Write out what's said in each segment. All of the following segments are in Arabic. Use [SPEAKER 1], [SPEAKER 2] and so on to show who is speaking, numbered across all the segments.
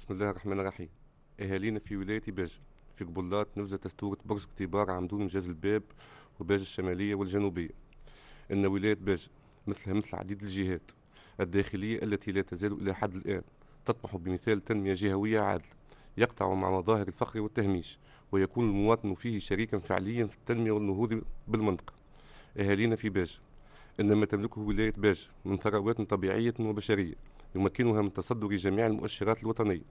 [SPEAKER 1] بسم الله الرحمن الرحيم أهالينا في ولاية باجة في قبلات نفذت تستورة برج اختبار عمدون جاز الباب وباجة الشمالية والجنوبية إن ولاية باجة مثلها مثل عديد الجهات الداخلية التي لا تزال إلى حد الآن تطمح بمثال تنمية جهوية عادلة يقطع مع مظاهر الفقر والتهميش ويكون المواطن فيه شريكا فعليا في التنمية والنهوض بالمنطقة أهالينا في باجة إن ما تملكه ولاية باج من ثروات طبيعية وبشرية يمكنها من تصدر جميع المؤشرات الوطنية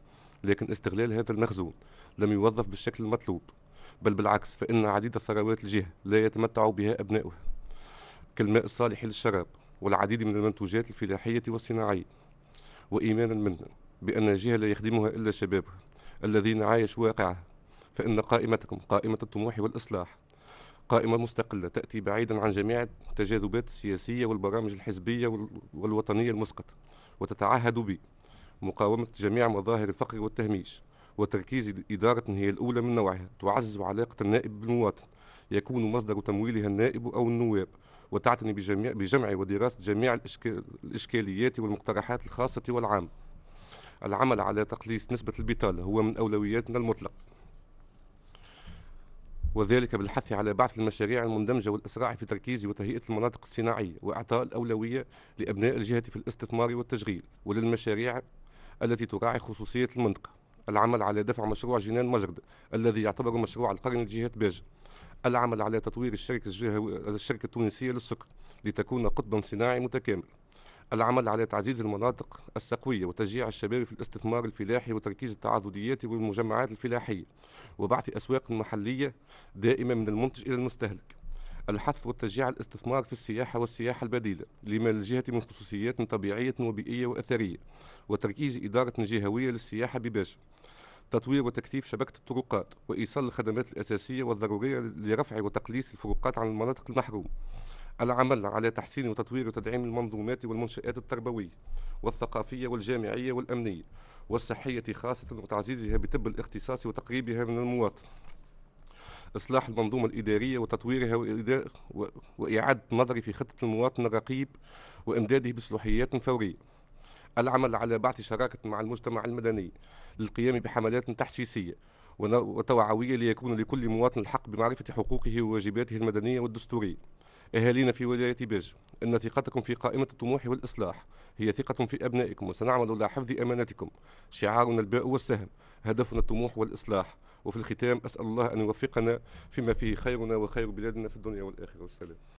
[SPEAKER 1] لكن استغلال هذا المخزون لم يوظف بالشكل المطلوب بل بالعكس فإن عديد ثروات الجهة لا يتمتع بها أبناؤها كالماء الصالح للشراب والعديد من المنتوجات الفلاحية والصناعية وإيمانا منا بأن الجهة لا يخدمها إلا شبابها الذين عايشوا واقعها فإن قائمتكم قائمة الطموح والإصلاح قائمة مستقلة تأتي بعيدا عن جميع التجاذبات السياسية والبرامج الحزبية والوطنية المسقطة وتتعهد بمقاومة جميع مظاهر الفقر والتهميش وتركيز إدارة هي الأولى من نوعها تعزز علاقة النائب بالمواطن يكون مصدر تمويلها النائب أو النواب وتعتني بجميع بجمع ودراسة جميع الإشكاليات والمقترحات الخاصة والعامة العمل على تقليص نسبة البطالة هو من أولوياتنا المطلقة وذلك بالحث على بعث المشاريع المندمجة والإسراع في تركيز وتهيئة المناطق الصناعية وإعطاء الأولوية لأبناء الجهة في الاستثمار والتشغيل وللمشاريع التي تراعي خصوصية المنطقة العمل على دفع مشروع جنان مجرد الذي يعتبر مشروع القرن لجهة باجة العمل على تطوير الشركة, الشركة التونسية للسكر لتكون قطبا صناعي متكامل العمل على تعزيز المناطق السقوية وتشجيع الشباب في الاستثمار الفلاحي وتركيز التعاضديات والمجمعات الفلاحية وبعث أسواق محلية دائمة من المنتج إلى المستهلك الحث والتشجيع على الاستثمار في السياحة والسياحة البديلة لما للجهة من خصوصيات طبيعية وبيئية وأثرية وتركيز إدارة جهوية للسياحة بباشا تطوير وتكثيف شبكة الطرقات وإيصال الخدمات الأساسية والضرورية لرفع وتقليص الفروقات عن المناطق المحرومة العمل على تحسين وتطوير وتدعيم المنظومات والمنشآت التربوية والثقافية والجامعية والأمنية والصحية خاصة وتعزيزها بطب الاختصاص وتقريبها من المواطن إصلاح المنظومة الإدارية وتطويرها وإعادة نظري في خطة المواطن الرقيب وإمداده بصلاحيات فورية العمل على بعث شراكة مع المجتمع المدني للقيام بحملات تحسيسية وتوعوية ليكون لكل مواطن الحق بمعرفة حقوقه وواجباته المدنية والدستورية أهالينا في ولاية برج إن ثقتكم في قائمة الطموح والإصلاح هي ثقة في أبنائكم وسنعمل على حفظ شعارنا الباء والسهم هدفنا الطموح والإصلاح وفي الختام أسأل الله أن يوفقنا فيما فيه خيرنا وخير بلادنا في الدنيا والآخرة والسلام